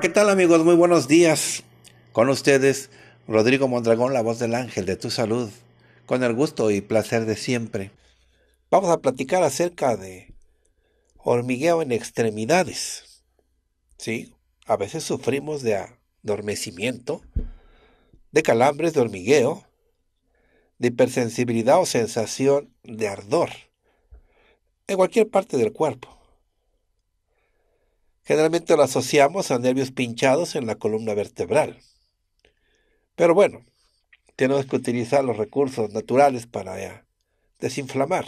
¿qué tal amigos? Muy buenos días. Con ustedes, Rodrigo Mondragón, la voz del ángel de tu salud, con el gusto y placer de siempre. Vamos a platicar acerca de hormigueo en extremidades. ¿Sí? A veces sufrimos de adormecimiento, de calambres de hormigueo, de hipersensibilidad o sensación de ardor en cualquier parte del cuerpo. Generalmente lo asociamos a nervios pinchados en la columna vertebral. Pero bueno, tenemos que utilizar los recursos naturales para eh, desinflamar,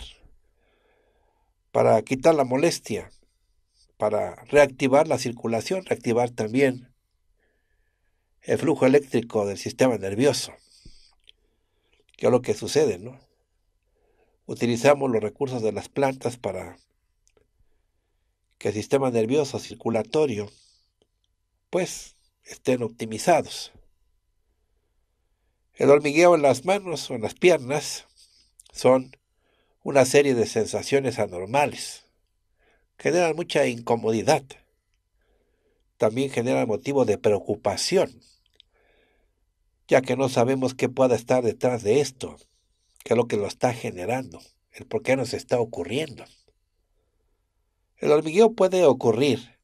para quitar la molestia, para reactivar la circulación, reactivar también el flujo eléctrico del sistema nervioso, que es lo que sucede, ¿no? Utilizamos los recursos de las plantas para que el sistema nervioso circulatorio pues estén optimizados. El hormigueo en las manos o en las piernas son una serie de sensaciones anormales. Generan mucha incomodidad. También generan motivo de preocupación, ya que no sabemos qué pueda estar detrás de esto, qué es lo que lo está generando, el por qué nos está ocurriendo. El hormigueo puede ocurrir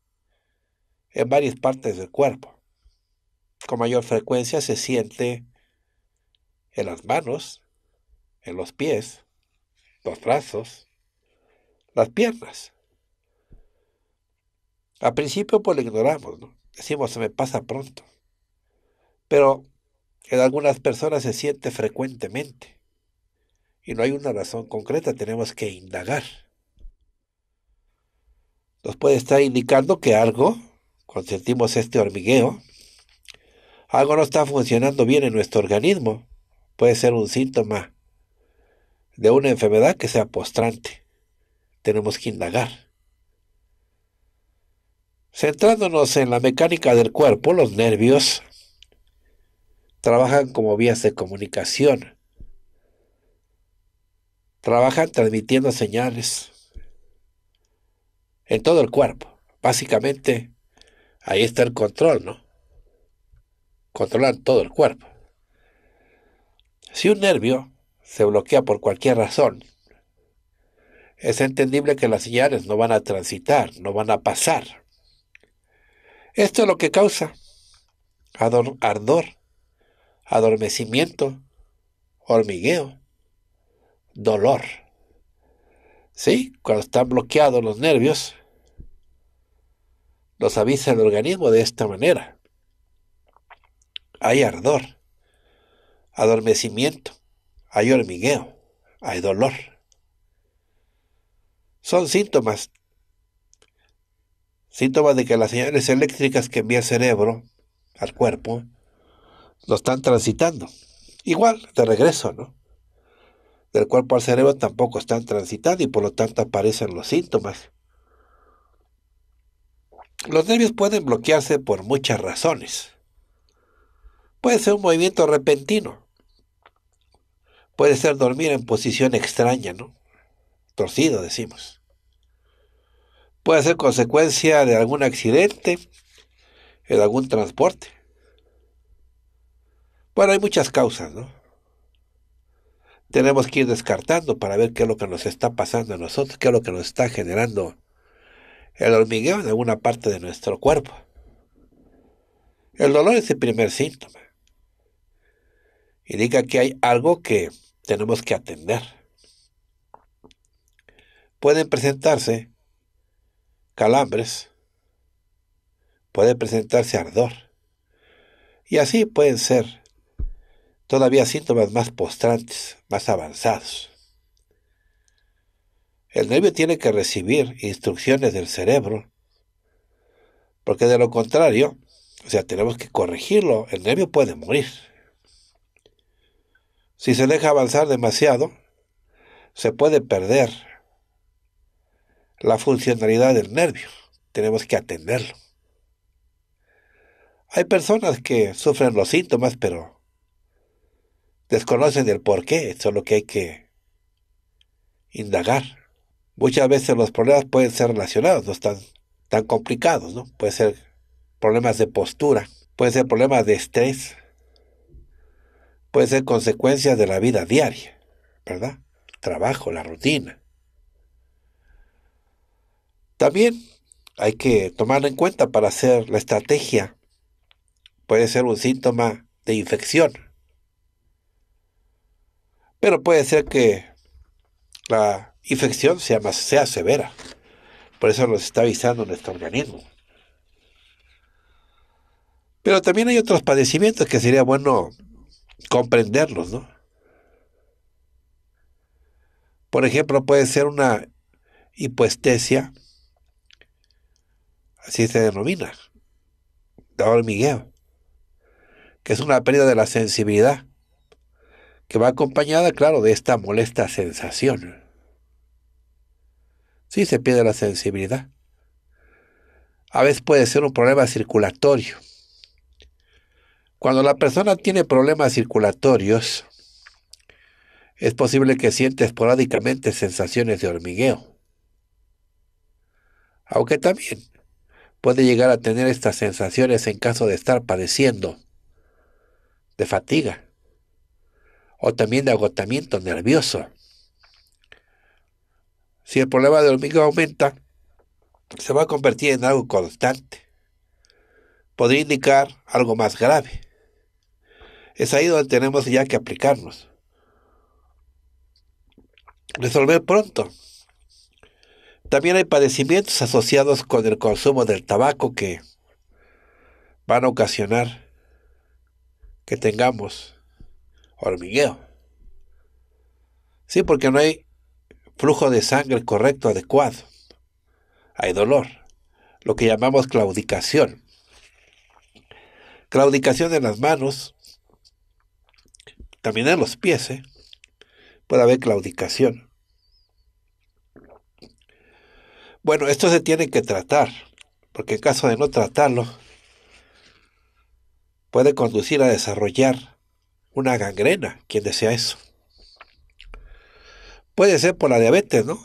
en varias partes del cuerpo. Con mayor frecuencia se siente en las manos, en los pies, los brazos, las piernas. Al principio pues lo ignoramos, decimos se me pasa pronto, pero en algunas personas se siente frecuentemente y no hay una razón concreta, tenemos que indagar nos puede estar indicando que algo, cuando sentimos este hormigueo, algo no está funcionando bien en nuestro organismo. Puede ser un síntoma de una enfermedad que sea postrante. Tenemos que indagar. Centrándonos en la mecánica del cuerpo, los nervios trabajan como vías de comunicación. Trabajan transmitiendo señales en todo el cuerpo. Básicamente, ahí está el control, ¿no? Controlan todo el cuerpo. Si un nervio se bloquea por cualquier razón, es entendible que las señales no van a transitar, no van a pasar. Esto es lo que causa ardor, adormecimiento, hormigueo, dolor. ¿sí? Cuando están bloqueados los nervios, los avisa el organismo de esta manera. Hay ardor, adormecimiento, hay hormigueo, hay dolor. Son síntomas, síntomas de que las señales eléctricas que envía el cerebro al cuerpo lo están transitando. Igual, de regreso, ¿no? del cuerpo al cerebro tampoco están transitando y por lo tanto aparecen los síntomas. Los nervios pueden bloquearse por muchas razones. Puede ser un movimiento repentino. Puede ser dormir en posición extraña, ¿no? Torcido, decimos. Puede ser consecuencia de algún accidente, En algún transporte. Bueno, hay muchas causas, ¿no? tenemos que ir descartando para ver qué es lo que nos está pasando a nosotros, qué es lo que nos está generando el hormigueo en alguna parte de nuestro cuerpo. El dolor es el primer síntoma. Indica que hay algo que tenemos que atender. Pueden presentarse calambres, puede presentarse ardor, y así pueden ser todavía síntomas más postrantes, más avanzados. El nervio tiene que recibir instrucciones del cerebro, porque de lo contrario, o sea, tenemos que corregirlo, el nervio puede morir. Si se deja avanzar demasiado, se puede perder la funcionalidad del nervio. Tenemos que atenderlo. Hay personas que sufren los síntomas, pero desconocen el por qué, eso que hay que indagar. Muchas veces los problemas pueden ser relacionados, no están tan complicados, ¿no? puede ser problemas de postura, puede ser problemas de estrés, puede ser consecuencias de la vida diaria, ¿verdad? trabajo, la rutina. También hay que tomar en cuenta para hacer la estrategia. Puede ser un síntoma de infección pero puede ser que la infección sea, más, sea severa. Por eso nos está avisando nuestro organismo. Pero también hay otros padecimientos que sería bueno comprenderlos, ¿no? Por ejemplo, puede ser una hipoestesia, así se denomina, de hormigueo, que es una pérdida de la sensibilidad que va acompañada, claro, de esta molesta sensación. Sí se pierde la sensibilidad. A veces puede ser un problema circulatorio. Cuando la persona tiene problemas circulatorios, es posible que siente esporádicamente sensaciones de hormigueo. Aunque también puede llegar a tener estas sensaciones en caso de estar padeciendo de fatiga o también de agotamiento nervioso. Si el problema de hormiga aumenta, se va a convertir en algo constante. Podría indicar algo más grave. Es ahí donde tenemos ya que aplicarnos. Resolver pronto. También hay padecimientos asociados con el consumo del tabaco que van a ocasionar que tengamos hormigueo. Sí, porque no hay flujo de sangre correcto, adecuado. Hay dolor, lo que llamamos claudicación. Claudicación en las manos, también en los pies, ¿eh? puede haber claudicación. Bueno, esto se tiene que tratar, porque en caso de no tratarlo, puede conducir a desarrollar una gangrena, quien desea eso. Puede ser por la diabetes, ¿no?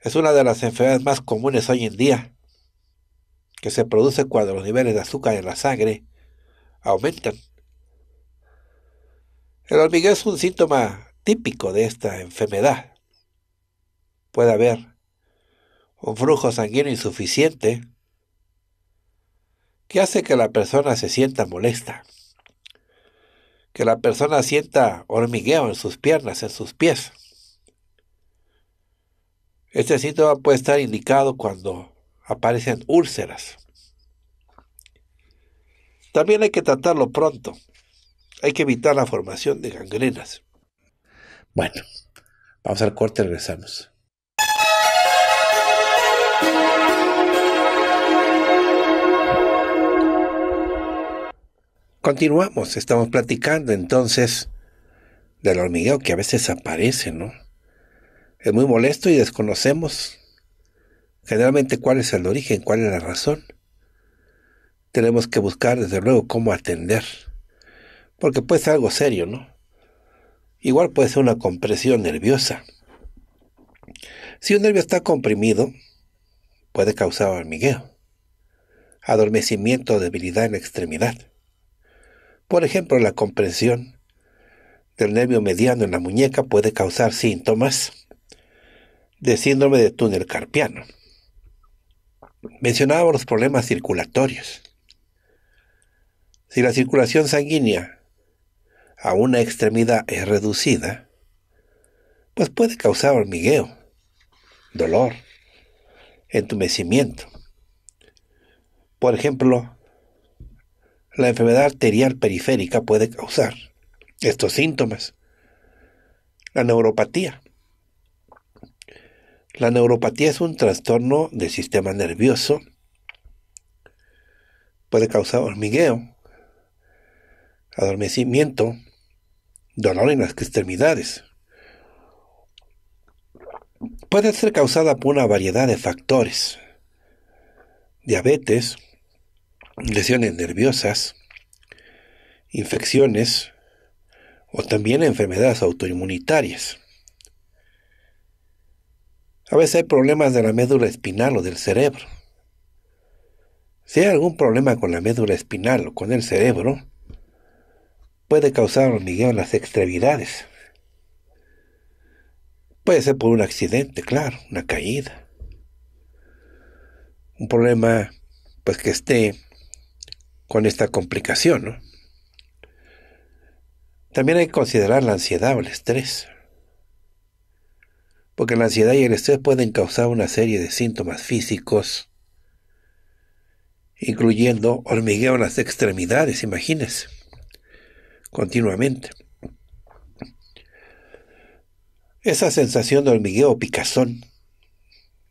Es una de las enfermedades más comunes hoy en día, que se produce cuando los niveles de azúcar en la sangre aumentan. El hormigueo es un síntoma típico de esta enfermedad. Puede haber un flujo sanguíneo insuficiente que hace que la persona se sienta molesta que la persona sienta hormigueo en sus piernas, en sus pies. Este síntoma puede estar indicado cuando aparecen úlceras. También hay que tratarlo pronto. Hay que evitar la formación de gangrenas. Bueno, vamos al corte y regresamos. Continuamos, estamos platicando entonces del hormigueo que a veces aparece, ¿no? Es muy molesto y desconocemos generalmente cuál es el origen, cuál es la razón. Tenemos que buscar desde luego cómo atender, porque puede ser algo serio, ¿no? Igual puede ser una compresión nerviosa. Si un nervio está comprimido, puede causar hormigueo, adormecimiento debilidad en la extremidad. Por ejemplo, la comprensión del nervio mediano en la muñeca puede causar síntomas de síndrome de túnel carpiano. Mencionaba los problemas circulatorios. Si la circulación sanguínea a una extremidad es reducida, pues puede causar hormigueo, dolor, entumecimiento. Por ejemplo, la enfermedad arterial periférica puede causar estos síntomas. La neuropatía. La neuropatía es un trastorno del sistema nervioso. Puede causar hormigueo, adormecimiento, dolor en las extremidades. Puede ser causada por una variedad de factores. Diabetes, lesiones nerviosas, infecciones o también enfermedades autoinmunitarias. A veces hay problemas de la médula espinal o del cerebro. Si hay algún problema con la médula espinal o con el cerebro, puede causar hormigueo en las extremidades. Puede ser por un accidente, claro, una caída. Un problema, pues que esté con esta complicación. También hay que considerar la ansiedad o el estrés, porque la ansiedad y el estrés pueden causar una serie de síntomas físicos, incluyendo hormigueo en las extremidades, imagínense, continuamente. Esa sensación de hormigueo o picazón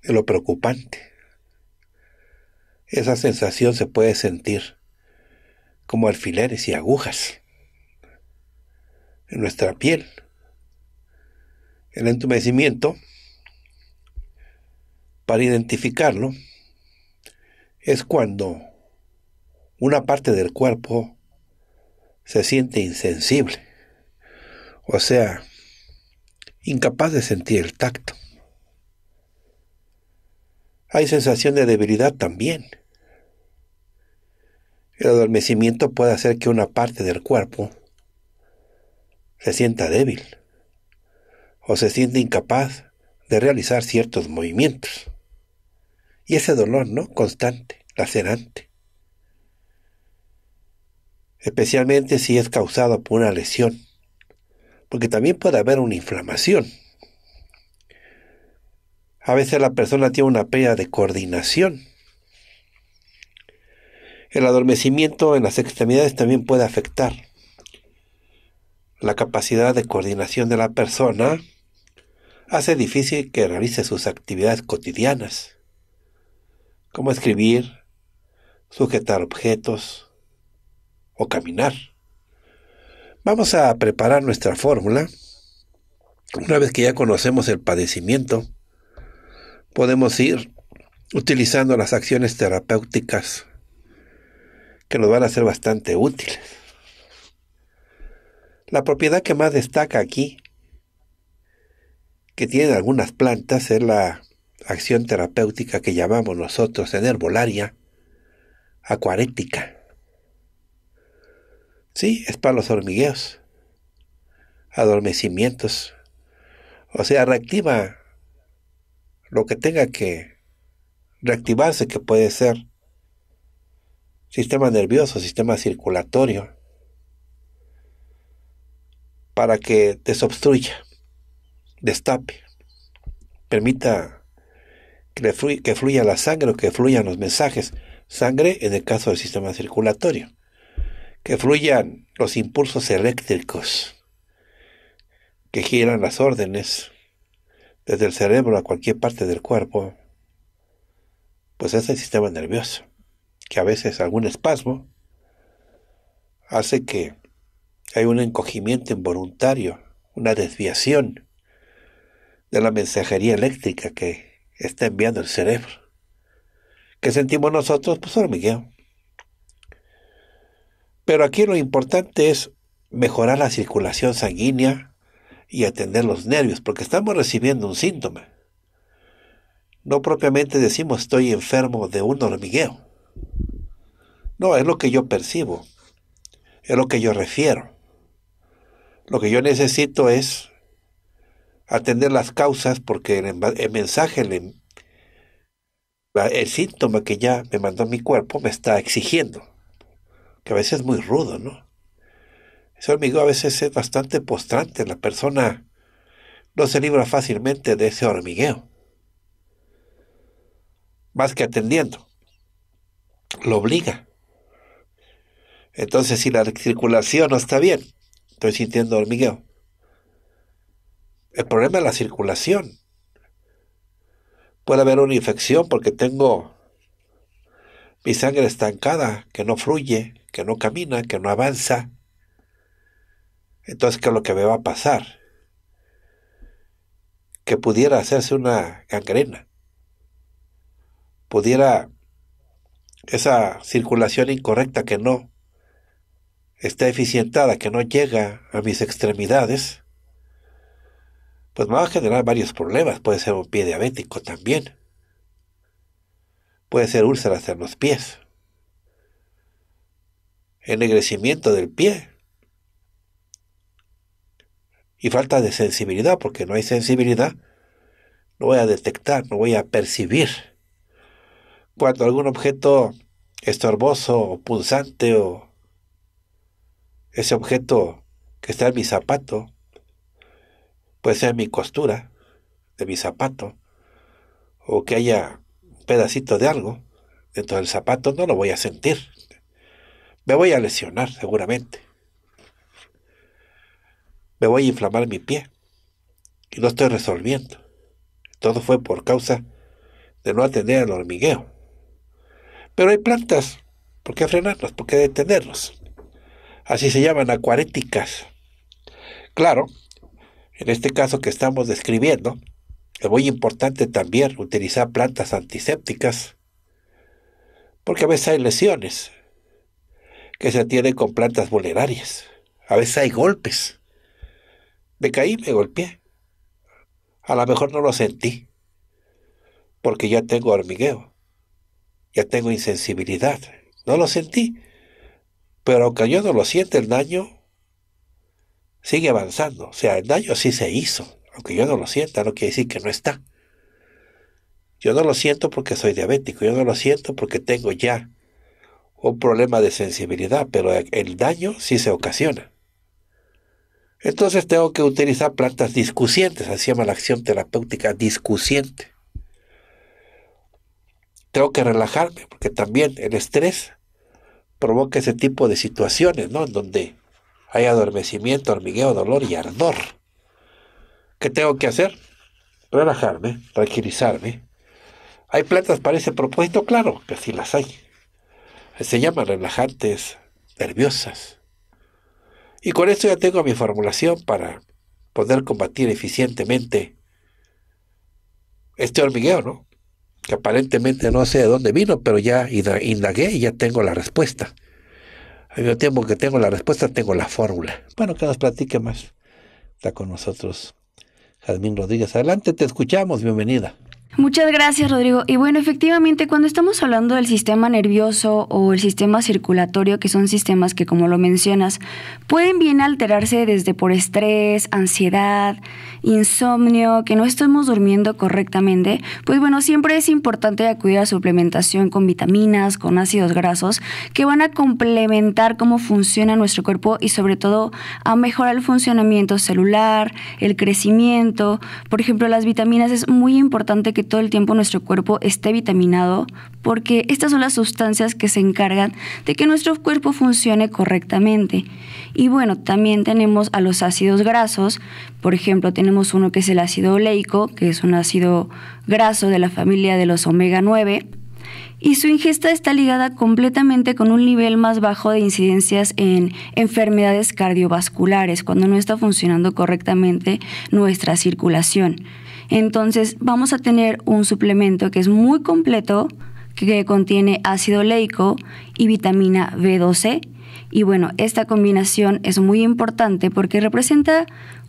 es lo preocupante. Esa sensación se puede sentir como alfileres y agujas en nuestra piel. El entumecimiento, para identificarlo, es cuando una parte del cuerpo se siente insensible, o sea, incapaz de sentir el tacto. Hay sensación de debilidad también el adormecimiento puede hacer que una parte del cuerpo se sienta débil o se siente incapaz de realizar ciertos movimientos. Y ese dolor, ¿no? Constante, lacerante. Especialmente si es causado por una lesión, porque también puede haber una inflamación. A veces la persona tiene una pérdida de coordinación el adormecimiento en las extremidades también puede afectar la capacidad de coordinación de la persona, hace difícil que realice sus actividades cotidianas, como escribir, sujetar objetos o caminar. Vamos a preparar nuestra fórmula. Una vez que ya conocemos el padecimiento, podemos ir utilizando las acciones terapéuticas que nos van a ser bastante útiles. La propiedad que más destaca aquí, que tienen algunas plantas, es la acción terapéutica que llamamos nosotros en herbolaria acuarética. Sí, es para los hormigueos, adormecimientos. O sea, reactiva lo que tenga que reactivarse, que puede ser sistema nervioso, sistema circulatorio, para que desobstruya, destape, permita que fluya, la sangre o que fluyan los mensajes. Sangre en el caso del sistema circulatorio. Que fluyan los impulsos eléctricos que giran las órdenes desde el cerebro a cualquier parte del cuerpo. Pues es el sistema nervioso que a veces algún espasmo, hace que hay un encogimiento involuntario, una desviación de la mensajería eléctrica que está enviando el cerebro. ¿Qué sentimos nosotros? Pues hormigueo. Pero aquí lo importante es mejorar la circulación sanguínea y atender los nervios, porque estamos recibiendo un síntoma. No propiamente decimos estoy enfermo de un hormigueo no, es lo que yo percibo, es lo que yo refiero. Lo que yo necesito es atender las causas porque el, mensaje, el, el, síntoma que ya me mandó mi cuerpo me está exigiendo, que a veces es muy rudo, ¿no? Ese hormigueo a veces es bastante postrante, la persona no se libra fácilmente de ese hormigueo, más que atendiendo, lo obliga. Entonces, si la circulación no está bien, estoy sintiendo hormigueo. El problema es la circulación. Puede haber una infección porque tengo mi sangre estancada, que no fluye, que no camina, que no avanza. Entonces, ¿qué es lo que me va a pasar? Que pudiera hacerse una gangrena. Pudiera esa circulación incorrecta que no está eficientada, que no llega a mis extremidades, pues me va a generar varios problemas. Puede ser un pie diabético también. Puede ser úlceras en los pies. Ennegrecimiento del pie. Y falta de sensibilidad, porque no hay sensibilidad. No voy a detectar, no voy a percibir. Cuando algún objeto estorboso o punzante o ese objeto que está en mi zapato, puede ser mi costura de mi zapato, o que haya un pedacito de algo dentro del zapato, no lo voy a sentir. Me voy a lesionar seguramente. Me voy a inflamar mi pie. Y no estoy resolviendo. Todo fue por causa de no atender al hormigueo. Pero hay plantas, ¿por qué frenarlas? ¿Por qué detenerlos? Así se llaman acuaréticas. Claro, en este caso que estamos describiendo, es muy importante también utilizar plantas antisépticas, porque a veces hay lesiones que se tienen con plantas vulnerarias, a veces hay golpes. Me caí, me golpeé. A lo mejor no lo sentí, porque ya tengo hormigueo, ya tengo insensibilidad. No lo sentí, pero aunque yo no lo siente el daño sigue avanzando. O sea, el daño sí se hizo. Aunque yo no lo sienta, no quiere decir que no está. Yo no lo siento porque soy diabético, yo no lo siento porque tengo ya un problema de sensibilidad, pero el daño sí se ocasiona. Entonces tengo que utilizar plantas discusientes, así llama la acción terapéutica discusiente. Tengo que relajarme porque también el estrés provoca ese tipo de situaciones, ¿no? En donde hay adormecimiento, hormigueo, dolor y ardor. ¿Qué tengo que hacer? Relajarme, tranquilizarme. ¿Hay plantas para ese propósito? Claro que sí las hay. Se llaman relajantes nerviosas. Y con esto ya tengo mi formulación para poder combatir eficientemente este hormigueo, ¿no? que aparentemente no sé de dónde vino, pero ya indagué y ya tengo la respuesta. Al mismo tiempo que tengo la respuesta, tengo la fórmula. Bueno, que nos platique más. Está con nosotros Jazmín Rodríguez. Adelante, te escuchamos, bienvenida. Muchas gracias, Rodrigo. Y bueno, efectivamente, cuando estamos hablando del sistema nervioso o el sistema circulatorio, que son sistemas que, como lo mencionas, pueden bien alterarse desde por estrés, ansiedad, insomnio, que no estemos durmiendo correctamente, pues bueno, siempre es importante acudir a suplementación con vitaminas, con ácidos grasos, que van a complementar cómo funciona nuestro cuerpo y sobre todo a mejorar el funcionamiento celular, el crecimiento. Por ejemplo, las vitaminas es muy importante que todo el tiempo nuestro cuerpo esté vitaminado, porque estas son las sustancias que se encargan de que nuestro cuerpo funcione correctamente. Y bueno, también tenemos a los ácidos grasos, por ejemplo, tenemos uno que es el ácido oleico, que es un ácido graso de la familia de los omega 9, y su ingesta está ligada completamente con un nivel más bajo de incidencias en enfermedades cardiovasculares, cuando no está funcionando correctamente nuestra circulación. Entonces vamos a tener un suplemento que es muy completo, que contiene ácido leico y vitamina B12. Y bueno, esta combinación es muy importante porque representa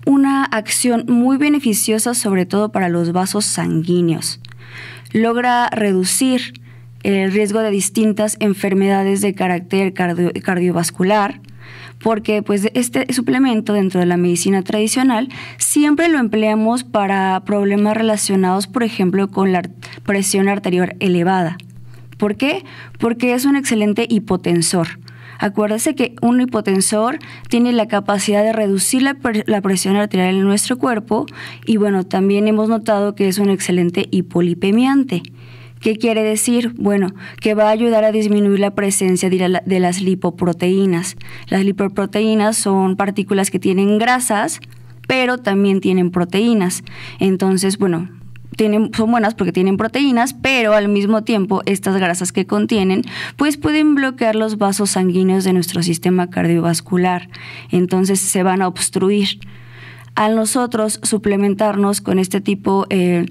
una acción muy beneficiosa sobre todo para los vasos sanguíneos. Logra reducir el riesgo de distintas enfermedades de carácter cardiovascular, porque pues este suplemento dentro de la medicina tradicional siempre lo empleamos para problemas relacionados, por ejemplo, con la presión arterial elevada. ¿Por qué? Porque es un excelente hipotensor. Acuérdese que un hipotensor tiene la capacidad de reducir la, presión arterial en nuestro cuerpo y bueno, también hemos notado que es un excelente hipolipemiante. ¿Qué quiere decir? Bueno, que va a ayudar a disminuir la presencia de las lipoproteínas. Las lipoproteínas son partículas que tienen grasas, pero también tienen proteínas. Entonces, bueno, son buenas porque tienen proteínas, pero al mismo tiempo estas grasas que contienen, pues pueden bloquear los vasos sanguíneos de nuestro sistema cardiovascular. Entonces se van a obstruir. Al nosotros suplementarnos con este tipo... de... Eh,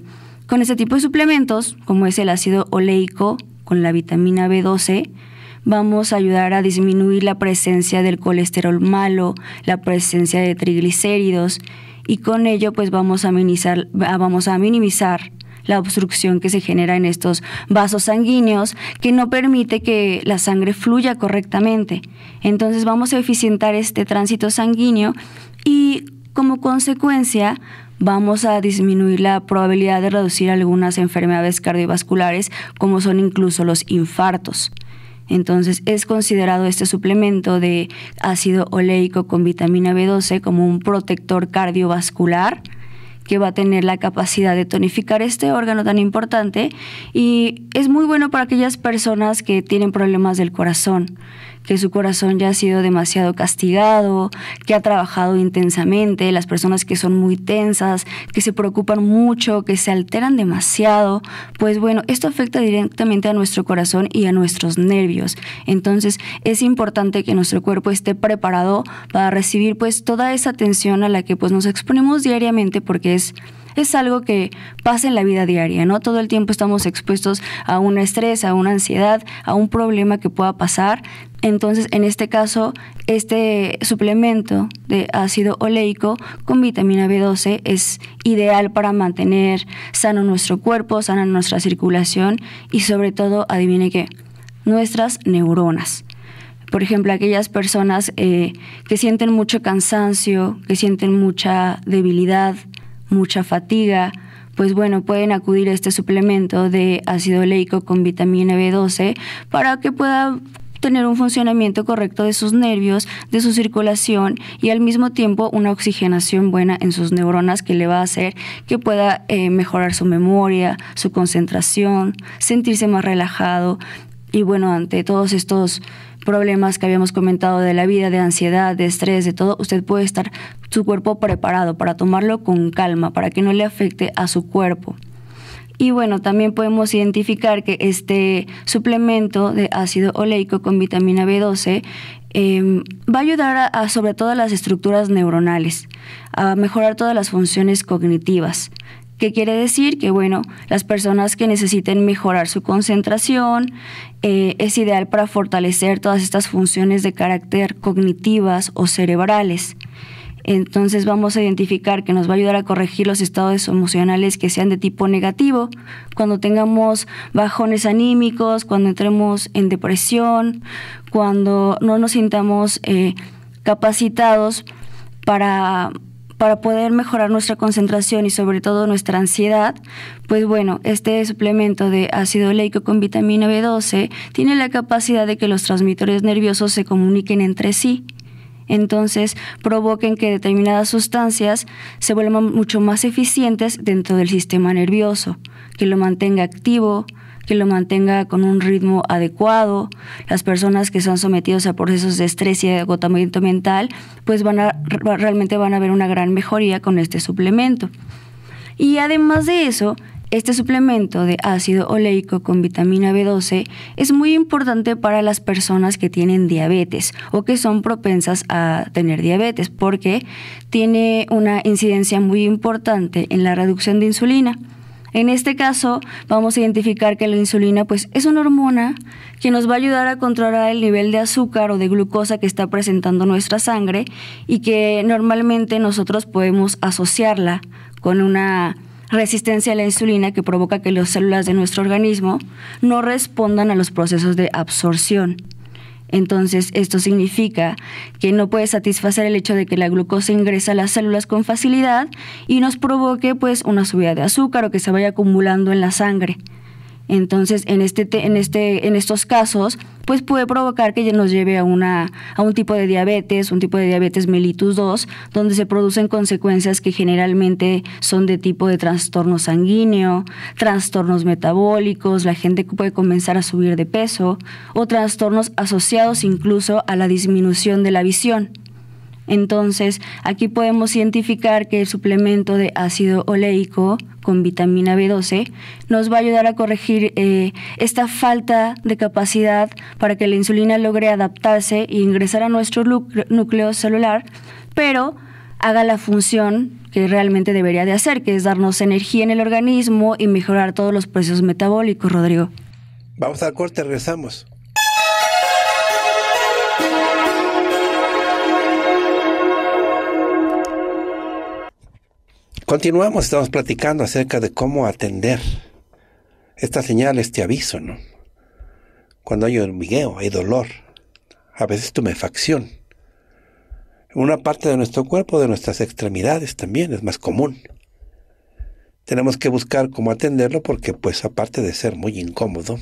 con este tipo de suplementos, como es el ácido oleico con la vitamina B12, vamos a ayudar a disminuir la presencia del colesterol malo, la presencia de triglicéridos y con ello pues vamos a minimizar, ah, vamos a minimizar la obstrucción que se genera en estos vasos sanguíneos que no permite que la sangre fluya correctamente. Entonces vamos a eficientar este tránsito sanguíneo y como consecuencia vamos a disminuir la probabilidad de reducir algunas enfermedades cardiovasculares, como son incluso los infartos. Entonces es considerado este suplemento de ácido oleico con vitamina B12 como un protector cardiovascular que va a tener la capacidad de tonificar este órgano tan importante y es muy bueno para aquellas personas que tienen problemas del corazón, que su corazón ya ha sido demasiado castigado, que ha trabajado intensamente, las personas que son muy tensas, que se preocupan mucho, que se alteran demasiado, pues bueno, esto afecta directamente a nuestro corazón y a nuestros nervios. Entonces es importante que nuestro cuerpo esté preparado para recibir pues toda esa tensión a la que pues nos exponemos diariamente porque es es algo que pasa en la vida diaria, ¿no? Todo el tiempo estamos expuestos a un estrés, a una ansiedad, a un problema que pueda pasar. Entonces, en este caso, este suplemento de ácido oleico con vitamina B12 es ideal para mantener sano nuestro cuerpo, sana nuestra circulación y sobre todo, adivine qué, nuestras neuronas por ejemplo, aquellas personas eh, que sienten mucho cansancio, que sienten mucha debilidad, mucha fatiga, pues bueno, pueden acudir a este suplemento de ácido oleico con vitamina B12 para que pueda tener un funcionamiento correcto de sus nervios, de su circulación y al mismo tiempo una oxigenación buena en sus neuronas que le va a hacer que pueda eh, mejorar su memoria, su concentración, sentirse más relajado y bueno, ante todos estos problemas que habíamos comentado de la vida, de ansiedad, de estrés, de todo, usted puede estar su cuerpo preparado para tomarlo con calma, para que no le afecte a su cuerpo. Y bueno, también podemos identificar que este suplemento de ácido oleico con vitamina B12 em, va a ayudar a, sobre todo a las estructuras neuronales, a mejorar todas las funciones cognitivas. ¿Qué quiere decir? Que bueno, las personas que necesiten mejorar su concentración eh, es ideal para fortalecer todas estas funciones de carácter cognitivas o cerebrales. Entonces vamos a identificar que nos va a ayudar a corregir los estados emocionales que sean de tipo negativo, cuando tengamos bajones anímicos, cuando entremos en depresión, cuando no nos sintamos eh, capacitados para para poder mejorar nuestra concentración y sobre todo nuestra ansiedad, pues bueno, este suplemento de ácido oleico con vitamina B12 tiene la capacidad de que los transmitores nerviosos se comuniquen entre sí. Entonces provoquen que determinadas sustancias se vuelvan mucho más eficientes dentro del sistema nervioso, que lo mantenga activo, que lo mantenga con un ritmo adecuado. Las personas que son sometidas a procesos de estrés y agotamiento mental, pues realmente van a ver una gran mejoría con este suplemento. Y además de eso, este suplemento de ácido oleico con vitamina B12 es muy importante para las personas que tienen diabetes o que son propensas a tener diabetes porque tiene una incidencia muy importante en la reducción de insulina. En este caso, vamos a identificar que la insulina pues, es una hormona que nos va a ayudar a controlar el nivel de azúcar o de glucosa que está presentando nuestra sangre y que normalmente nosotros podemos asociarla con una resistencia a la insulina que provoca que las células de nuestro organismo no respondan a los procesos de absorción. Entonces, esto significa que no puede satisfacer el hecho de que la glucosa ingresa a las células con facilidad y nos provoque pues una subida de azúcar o que se vaya acumulando en la sangre. Entonces, en, este, en, este, en estos casos, pues puede provocar que nos lleve a, una, a un tipo de diabetes, un tipo de diabetes mellitus 2, donde se producen consecuencias que generalmente son de tipo de trastorno sanguíneo, trastornos metabólicos, la gente puede comenzar a subir de peso o trastornos asociados incluso a la disminución de la visión. Entonces, aquí podemos identificar que el suplemento de ácido oleico con vitamina B12 nos va a ayudar a corregir eh, esta falta de capacidad para que la insulina logre adaptarse e ingresar a nuestro núcleo celular, pero haga la función que realmente debería de hacer, que es darnos energía en el organismo y mejorar todos los procesos metabólicos, Rodrigo. Vamos al corte, regresamos. Continuamos, estamos platicando acerca de cómo atender esta señal, este aviso, ¿no? Cuando hay hormigueo, hay dolor, a veces tumefacción. Una parte de nuestro cuerpo, de nuestras extremidades también es más común. Tenemos que buscar cómo atenderlo porque pues aparte de ser muy incómodo,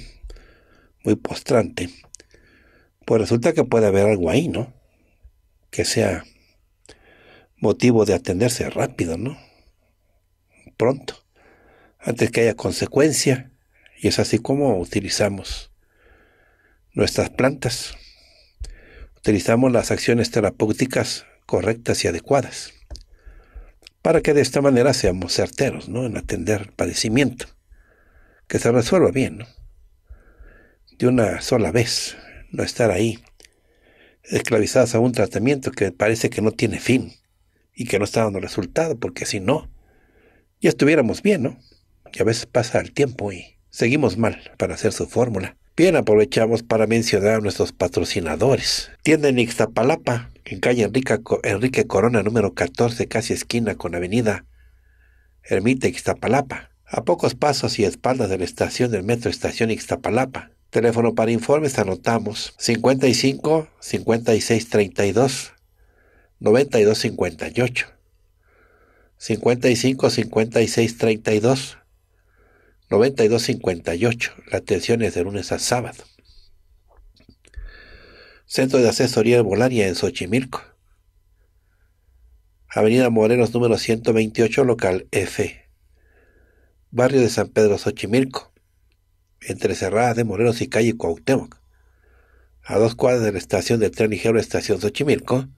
muy postrante, pues resulta que puede haber algo ahí, ¿no? Que sea motivo de atenderse rápido, ¿no? pronto, antes que haya consecuencia, y es así como utilizamos nuestras plantas. Utilizamos las acciones terapéuticas correctas y adecuadas para que de esta manera seamos certeros ¿no? en atender el padecimiento, que se resuelva bien, ¿no? de una sola vez, no estar ahí esclavizados a un tratamiento que parece que no tiene fin y que no está dando resultado, porque si no, y estuviéramos bien, ¿no? Y a veces pasa el tiempo y seguimos mal para hacer su fórmula. Bien, aprovechamos para mencionar a nuestros patrocinadores. Tienda en Ixtapalapa, en calle Enrique, Corona, número 14, casi esquina con avenida Ermita Ixtapalapa. A pocos pasos y espaldas de la estación del metro Estación Ixtapalapa. Teléfono para informes anotamos 55 56 32 92 55 56 32 92 58. La atención es de lunes a sábado. Centro de Asesoría Bolania en Xochimilco. Avenida Morelos número 128, local F. Barrio de San Pedro Xochimilco. Entre de Morelos y calle Cuauhtémoc. A dos cuadras de la estación del tren ligero Estación Xochimilco.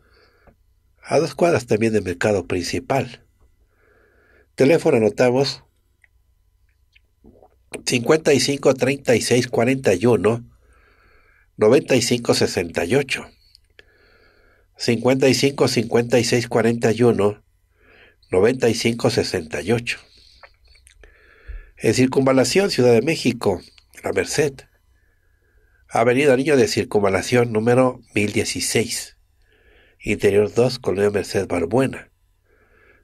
A dos cuadras también del mercado principal Teléfono anotamos 55 36 41 95 68. 55 56 41 95 68. En Circunvalación, Ciudad de México, La Merced. Avenida Niño de Circunvalación número 1016. Interior 2, Colonia Merced Barbuena.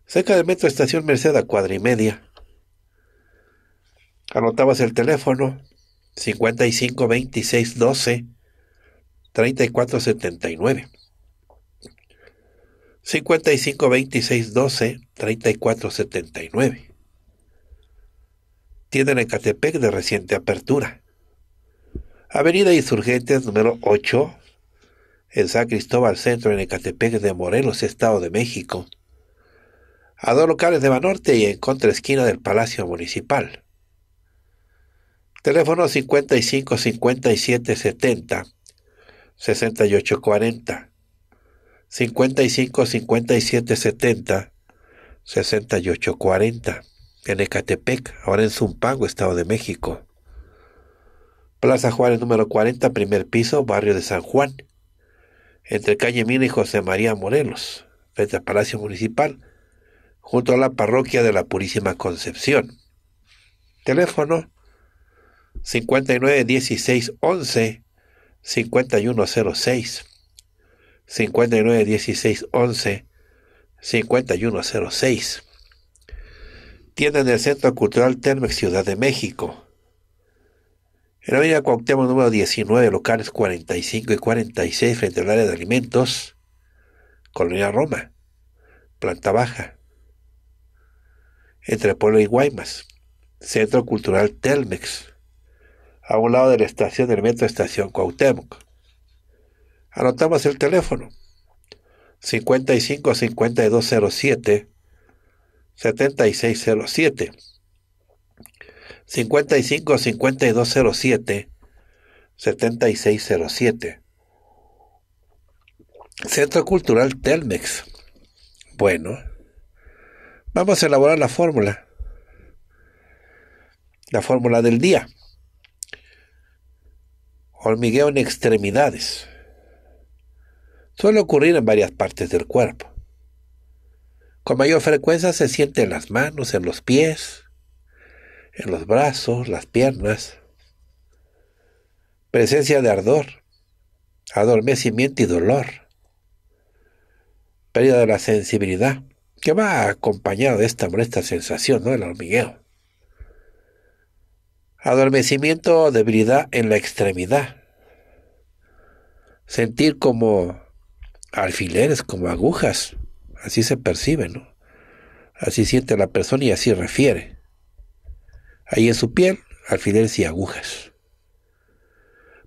Cerca del metro Estación Merced a cuadra y media. Anotabas el teléfono 55 26 12 34 79. 55 26 12 34 79. Tienen en Catepec de reciente apertura. Avenida Insurgentes número 8, en San Cristóbal Centro, en Ecatepec de Morelos, Estado de México a dos locales de Banorte y en contra esquina del Palacio Municipal. Teléfono 55 57 70 68 40 55 57 70 68 40 en Ecatepec, ahora en Zumpango, Estado de México. Plaza Juárez número 40, primer piso, barrio de San Juan, entre calle Mina y José María Morelos, frente al Palacio Municipal junto a la parroquia de la Purísima Concepción. Teléfono 591611 5106 591611 5106 Tienda en el Centro Cultural Telmex Ciudad de México. En la avenida Cuauhtémoc número 19, locales 45 y 46 frente al área de alimentos, Colonia Roma, planta baja entre Puebla y Guaymas, Centro Cultural Telmex, a un lado de la estación del metro Estación Cuauhtémoc. Anotamos el teléfono 55 5207 7607 55 5207 7607 Centro Cultural Telmex. Bueno, Vamos a elaborar la fórmula. La fórmula del día. Hormigueo en extremidades. Suele ocurrir en varias partes del cuerpo. Con mayor frecuencia se siente en las manos, en los pies, en los brazos, las piernas. Presencia de ardor, adormecimiento y dolor. Pérdida de la sensibilidad que va acompañado de esta molesta sensación, ¿no? El hormigueo. Adormecimiento debilidad en la extremidad. Sentir como alfileres, como agujas. Así se percibe, ¿no? Así siente la persona y así refiere. Ahí en su piel, alfileres y agujas.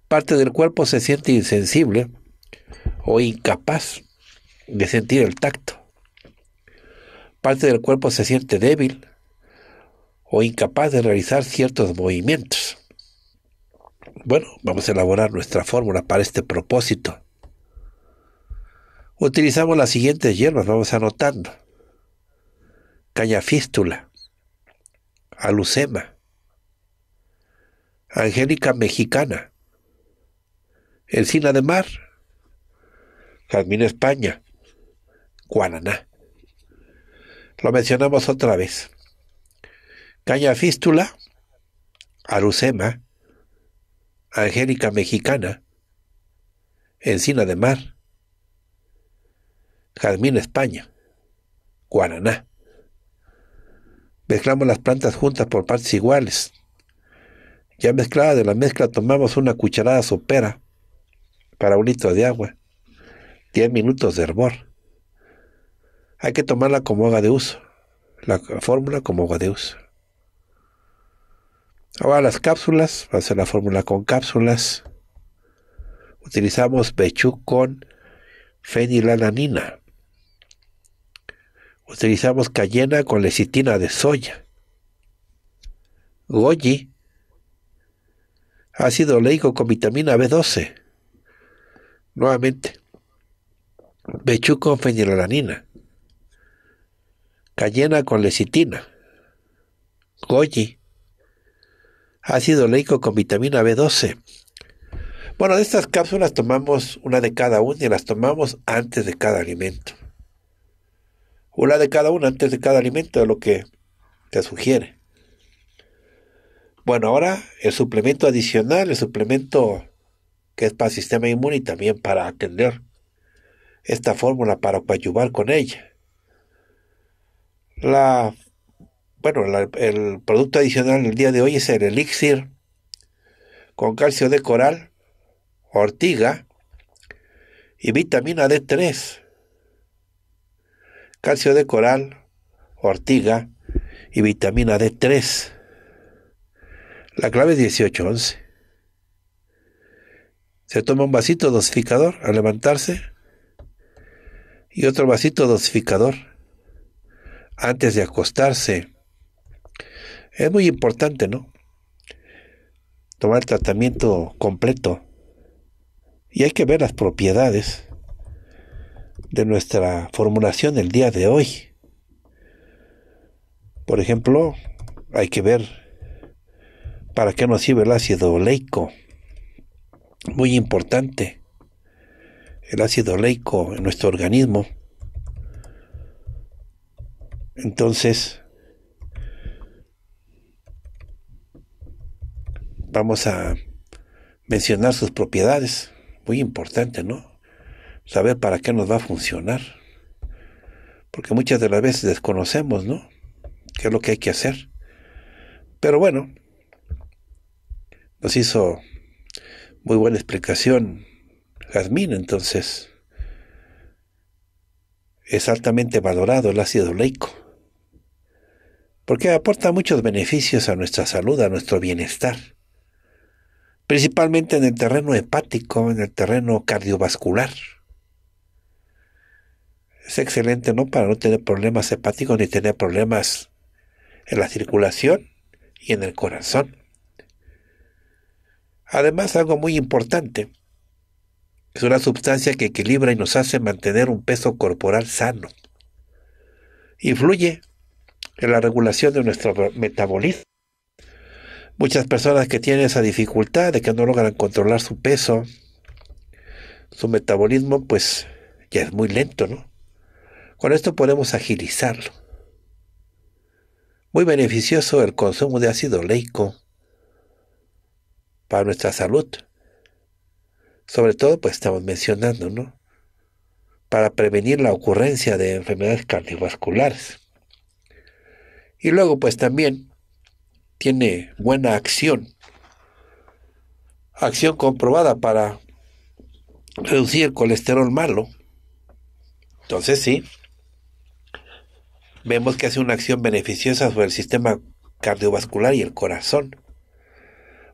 Parte del cuerpo se siente insensible o incapaz de sentir el tacto parte del cuerpo se siente débil o incapaz de realizar ciertos movimientos. Bueno, vamos a elaborar nuestra fórmula para este propósito. Utilizamos las siguientes hierbas, vamos anotando. Caña fístula, alucema, angélica mexicana, encina de mar, jazmín España, guananá lo mencionamos otra vez. Caña fístula, arucema, angélica mexicana, encina de mar, jazmín España, guaraná. Mezclamos las plantas juntas por partes iguales. Ya mezclada de la mezcla tomamos una cucharada sopera para un litro de agua, 10 minutos de hervor. Hay que tomarla como agua de uso, la fórmula como agua de uso. Ahora las cápsulas, va a ser la fórmula con cápsulas. Utilizamos pechu con fenilalanina. Utilizamos cayena con lecitina de soya. Goji, ácido oleico con vitamina B12. Nuevamente, Pechu con fenilalanina cayena con lecitina, goji, ácido leico con vitamina B12. Bueno, de estas cápsulas tomamos una de cada una y las tomamos antes de cada alimento. Una de cada una antes de cada alimento es lo que te sugiere. Bueno, ahora el suplemento adicional, el suplemento que es para el sistema inmune y también para atender esta fórmula para coadyuvar con ella la, bueno, el producto adicional del día de hoy es el elixir con calcio de coral, ortiga y vitamina D3. Calcio de coral, ortiga y vitamina D3. La clave es 1811. Se toma un vasito dosificador al levantarse y otro vasito dosificador antes de acostarse. Es muy importante, ¿no? Tomar el tratamiento completo. Y hay que ver las propiedades de nuestra formulación del día de hoy. Por ejemplo, hay que ver para qué nos sirve el ácido oleico. Muy importante. El ácido oleico en nuestro organismo entonces, vamos a mencionar sus propiedades. Muy importante, ¿no? Saber para qué nos va a funcionar. Porque muchas de las veces desconocemos, ¿no? ¿Qué es lo que hay que hacer? Pero bueno, nos hizo muy buena explicación Jazmín, entonces es altamente valorado el ácido oleico porque aporta muchos beneficios a nuestra salud, a nuestro bienestar, principalmente en el terreno hepático, en el terreno cardiovascular. Es excelente, ¿no? Para no tener problemas hepáticos ni tener problemas en la circulación y en el corazón. Además, algo muy importante, es una sustancia que equilibra y nos hace mantener un peso corporal sano. Influye en la regulación de nuestro metabolismo. Muchas personas que tienen esa dificultad de que no logran controlar su peso, su metabolismo, pues ya es muy lento, ¿no? Con esto podemos agilizarlo. Muy beneficioso el consumo de ácido leico para nuestra salud. Sobre todo, pues estamos mencionando, ¿no? Para prevenir la ocurrencia de enfermedades cardiovasculares. Y luego pues también tiene buena acción, acción comprobada para reducir el colesterol malo. Entonces sí, vemos que hace una acción beneficiosa sobre el sistema cardiovascular y el corazón.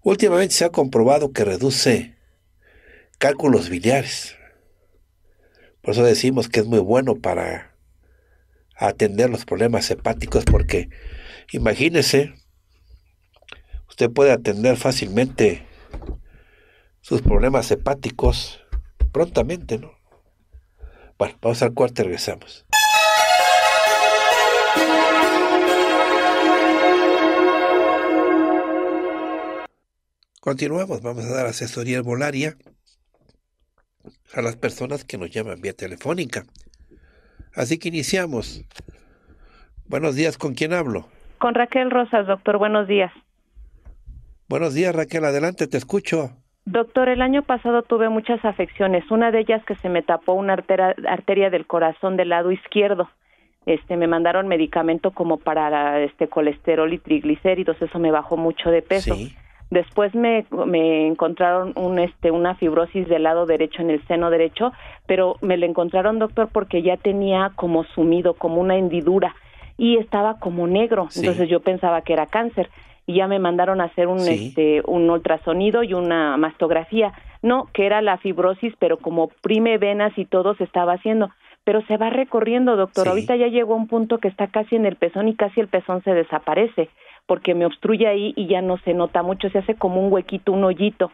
Últimamente se ha comprobado que reduce cálculos biliares. Por eso decimos que es muy bueno para atender los problemas hepáticos porque imagínese, usted puede atender fácilmente sus problemas hepáticos prontamente, ¿no? Bueno, vamos al cuarto y regresamos. Continuamos, vamos a dar asesoría herbolaria a las personas que nos llaman vía telefónica. Así que iniciamos. Buenos días, ¿con quién hablo? Con Raquel Rosas, doctor, buenos días. Buenos días, Raquel, adelante, te escucho. Doctor, el año pasado tuve muchas afecciones, una de ellas que se me tapó una arteria, del corazón del lado izquierdo. Este, me mandaron medicamento como para este colesterol y triglicéridos, eso me bajó mucho de peso. Sí. Después me, me encontraron un, este, una fibrosis del lado derecho en el seno derecho, pero me la encontraron, doctor, porque ya tenía como sumido, como una hendidura y estaba como negro. Entonces yo pensaba que era cáncer y ya me mandaron a hacer un, este, un ultrasonido y una mastografía. No, que era la fibrosis, pero como prime venas y todo se estaba haciendo pero se va recorriendo, doctor. Ahorita ya llegó un punto que está casi en el pezón y casi el pezón se desaparece porque me obstruye ahí y ya no se nota mucho, se hace como un huequito, un hoyito.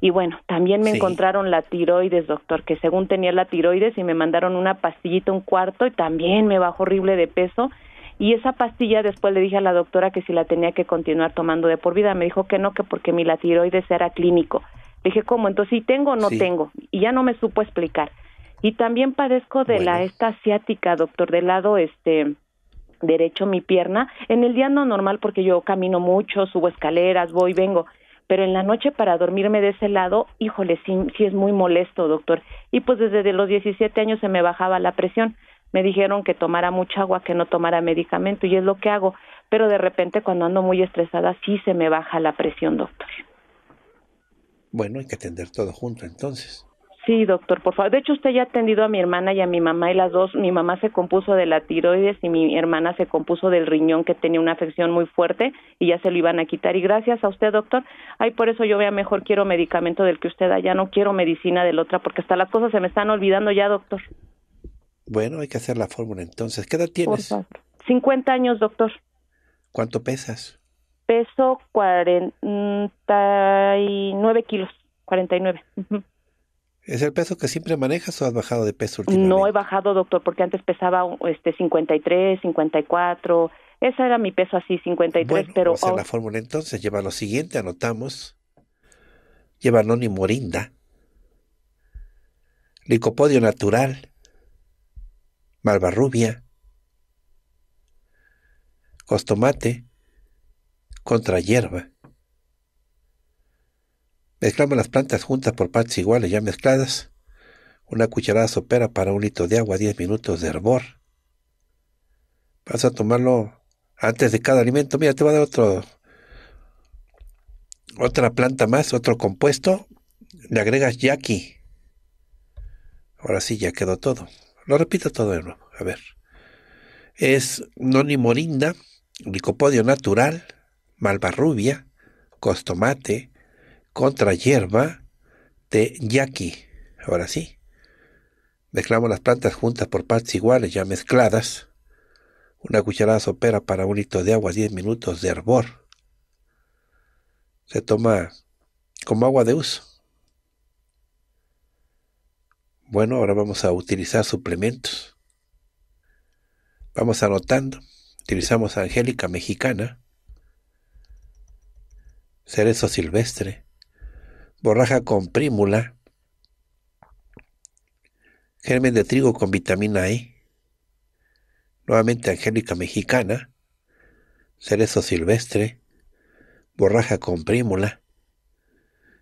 Y bueno, también me encontraron la tiroides, doctor, que según tenía la tiroides y me mandaron una pastillita, un cuarto, y también me bajó horrible de peso. Y esa pastilla después le dije a la doctora que si la tenía que continuar tomando de por vida. Me dijo que no, que porque mi la tiroides era clínico. Le dije, ¿cómo? Entonces, si tengo o no tengo. Y ya no me supo explicar. Y también padezco de la esta asiática, doctor, del lado este derecho mi pierna, en el día no normal porque yo camino mucho, subo escaleras, voy, vengo, pero en la noche para dormirme de ese lado, híjole, sí, sí es muy molesto, doctor. Y pues desde los 17 años se me bajaba la presión. Me dijeron que tomara mucha agua, que no tomara medicamento y es lo que hago. Pero de repente cuando ando muy estresada sí se me baja la presión, doctor. Bueno, hay que atender todo junto entonces. Sí, doctor, por favor. De hecho, usted ya ha atendido a mi hermana y a mi mamá y las dos. Mi mamá se compuso de la tiroides y mi hermana se compuso del riñón que tenía una afección muy fuerte y ya se lo iban a quitar. Y gracias a usted, doctor. Ay, por eso yo vea mejor quiero medicamento del que usted da. Ya no quiero medicina del otra porque hasta las cosas se me están olvidando ya, doctor. Bueno, hay que hacer la fórmula entonces. ¿Qué edad tienes? 50 años, doctor. ¿Cuánto pesas? Peso 49 kilos, 49. ¿Es el peso que siempre manejas o has bajado de peso últimamente? No he bajado, doctor, porque antes pesaba este 53, 54. Ese era mi peso así, 53, bueno, pero... Vamos a la fórmula entonces lleva lo siguiente, anotamos. Lleva noni morinda. Licopodio natural. Malvarrubia. Costomate. Contra hierba Mezclamos las plantas juntas por partes iguales ya mezcladas. Una cucharada sopera para un litro de agua, 10 minutos de hervor. Vas a tomarlo antes de cada alimento. Mira, te va a dar otro, otra planta más, otro compuesto. Le agregas ya aquí. Ahora sí, ya quedó todo. Lo repito todo de nuevo. A ver. Es morinda, licopodio natural, malvarrubia, costomate, contra hierba de yaqui. Ahora sí. Mezclamos las plantas juntas por partes iguales, ya mezcladas. Una cucharada sopera para un litro de agua, 10 minutos de hervor. Se toma como agua de uso. Bueno, ahora vamos a utilizar suplementos. Vamos anotando. Utilizamos angélica mexicana, cerezo silvestre, borraja con prímula, germen de trigo con vitamina E, nuevamente angélica mexicana, cerezo silvestre, borraja con prímula,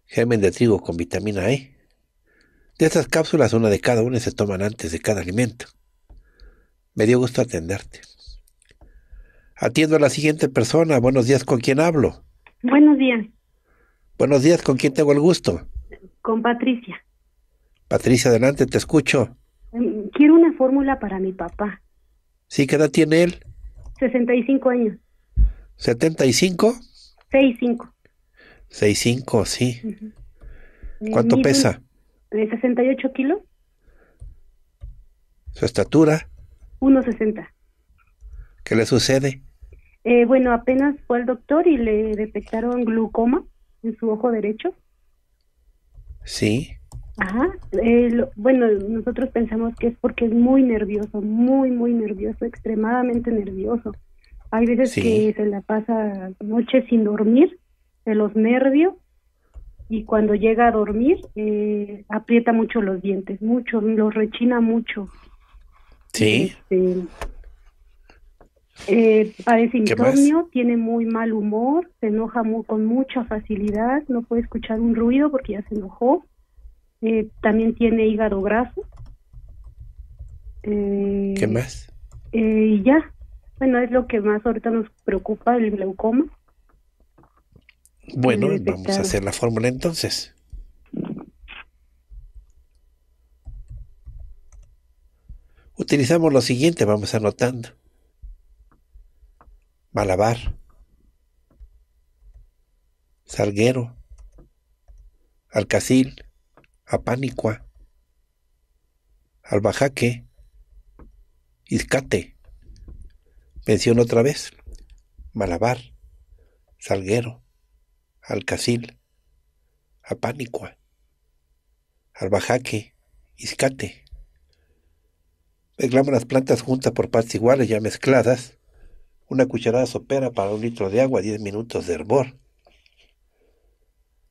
germen de trigo con vitamina E. De estas cápsulas, una de cada una se toman antes de cada alimento. Me dio gusto atenderte. Atiendo a la siguiente persona. Buenos días, ¿con quién hablo? Buenos días. Buenos días, ¿con quién tengo el gusto? Con Patricia. Patricia, adelante, te escucho. Mm, quiero una fórmula para mi papá. Sí, ¿qué edad tiene él? 65 años. ¿75? 65. 65, sí. Eh, ¿Cuánto pesa? 68 kilos. ¿Su estatura? 1,60. ¿Qué le sucede? Eh, bueno, apenas fue al doctor y le detectaron glucoma en su ojo derecho. Sí. Ajá. Eh, bueno, nosotros pensamos que es porque es muy nervioso, muy, muy nervioso, extremadamente nervioso. Hay veces que se la pasa noche sin dormir de los nervios y cuando llega a dormir eh, aprieta mucho los dientes, mucho, los rechina mucho. Sí. Este, eh, parece insomnio, tiene muy mal humor, se enoja con mucha facilidad, no puede escuchar un ruido porque ya se enojó. Eh, también tiene hígado graso. Eh, ¿Qué más? Eh, y ya, bueno, es lo que más ahorita nos preocupa, el glaucoma. Bueno, vamos a hacer la fórmula entonces. Utilizamos lo siguiente, vamos anotando. Malabar, Salguero, Alcacil, Apánicua, Albajaque, Izcate. Menciono otra vez, Malabar, Salguero, Alcacil, Apánicua, Albajaque, Izcate. Reclamo las plantas juntas por partes iguales ya mezcladas una cucharada sopera para un litro de agua, 10 minutos de hervor.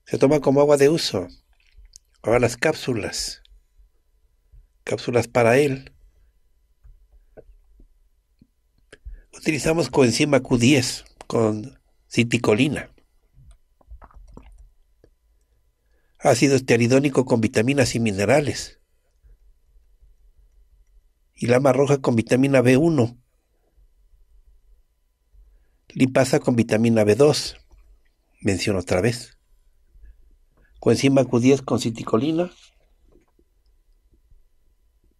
Se toma como agua de uso. Ahora las cápsulas. Cápsulas para él. Utilizamos coenzima Q10 con citicolina. ácido esteridónico con vitaminas y minerales. Y lama roja con vitamina B1. Lipasa con vitamina B2, menciono otra vez. Coenzima Q10 con citicolina.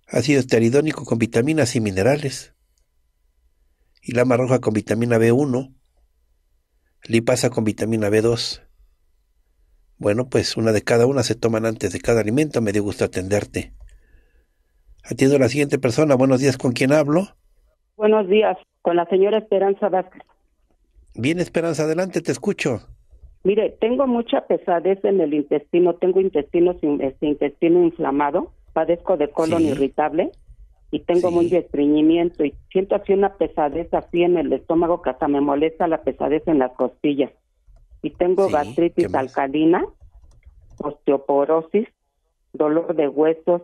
Ácido esteridónico con vitaminas y minerales. Y lama roja con vitamina B1. Lipasa con vitamina B2. Bueno, pues una de cada una se toman antes de cada alimento. Me dio gusto atenderte. Atiendo a la siguiente persona. Buenos días, ¿con quién hablo? Buenos días, con la señora Esperanza Vázquez. Bien, Esperanza, adelante, te escucho. Mire, tengo mucha pesadez en el intestino, tengo intestino, eh, intestino inflamado, padezco de colon irritable y tengo muy estreñimiento y siento así una pesadez así en el estómago que hasta me molesta la pesadez en las costillas. Y tengo gastritis alcalina, osteoporosis, dolor de huesos,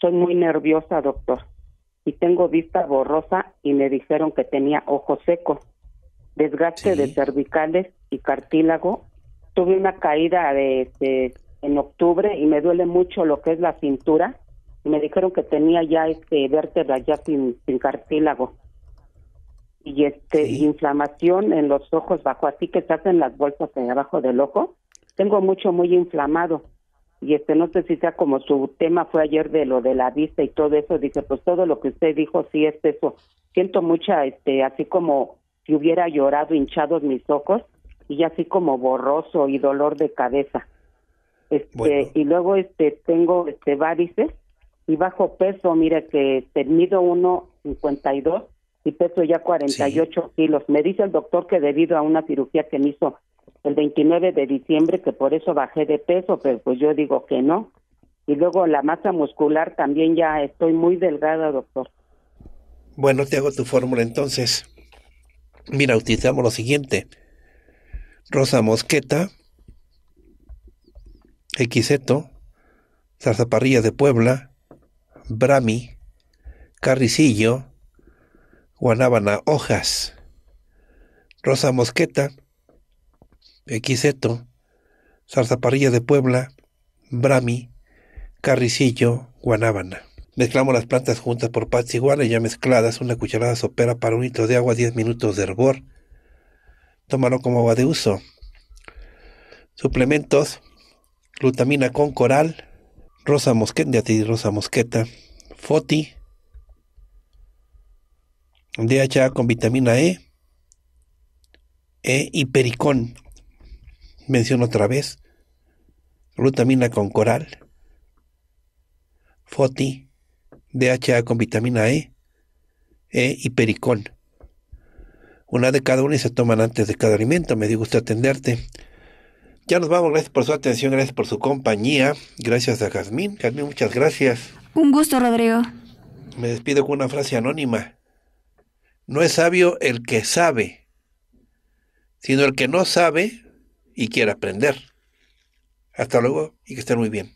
soy muy nerviosa, doctor. Y tengo vista borrosa y me dijeron que tenía ojos secos desgaste de cervicales y cartílago. Tuve una caída en octubre y me duele mucho lo que es la cintura. me dijeron que tenía ya este vértebra ya sin, cartílago. Y este inflamación en los ojos bajo, así que se hacen las bolsas de abajo del ojo. Tengo mucho muy inflamado. Y este no sé si sea como su tema fue ayer de lo de la vista y todo eso, dice, pues todo lo que usted dijo sí es eso. Siento mucha este así como si hubiera llorado hinchados mis ojos y así como borroso y dolor de cabeza. Este, y luego este tengo este varices y bajo peso, mire que termino 1.52 y peso ya 48 kilos. Me dice el doctor que debido a una cirugía que me hizo el 29 de diciembre que por eso bajé de peso, pero pues yo digo que no. Y luego la masa muscular también ya estoy muy delgada, doctor. Bueno, te hago tu fórmula entonces. Mira, utilizamos lo siguiente. Rosa Mosqueta, Xeto, Zarzaparrilla de Puebla, Brami, Carricillo, Guanábana Hojas, Rosa Mosqueta, Xeto, Zarzaparrilla de Puebla, Brami, Carricillo, Guanábana. Mezclamos las plantas juntas por partes iguales, ya mezcladas, una cucharada sopera para un litro de agua, 10 minutos de hervor. Tómalo como agua de uso. Suplementos: glutamina con coral, rosa mosqueta, de rosa mosqueta, foti, DHA con vitamina E, E y pericón. Menciono otra vez: glutamina con coral, foti, DHA con vitamina E, E y pericón. Una de cada una y se toman antes de cada alimento. Me dio gusto atenderte. Ya nos vamos, gracias por su atención, gracias por su compañía, gracias a Jazmín. Jazmín, muchas gracias. Un gusto, Rodrigo. Me despido con una frase anónima. No es sabio el que sabe, sino el que no sabe y quiere aprender. Hasta luego y que estén muy bien.